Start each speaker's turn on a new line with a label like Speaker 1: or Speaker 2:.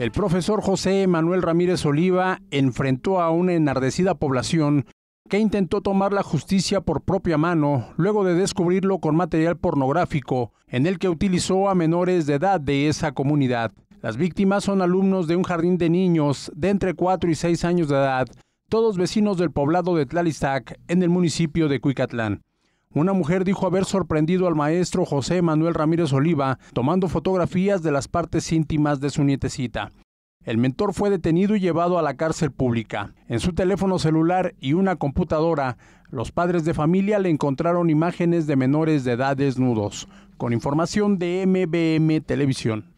Speaker 1: El profesor José Manuel Ramírez Oliva enfrentó a una enardecida población que intentó tomar la justicia por propia mano luego de descubrirlo con material pornográfico en el que utilizó a menores de edad de esa comunidad. Las víctimas son alumnos de un jardín de niños de entre 4 y 6 años de edad, todos vecinos del poblado de Tlalistac en el municipio de Cuicatlán. Una mujer dijo haber sorprendido al maestro José Manuel Ramírez Oliva tomando fotografías de las partes íntimas de su nietecita. El mentor fue detenido y llevado a la cárcel pública. En su teléfono celular y una computadora, los padres de familia le encontraron imágenes de menores de edad desnudos. Con información de MBM Televisión.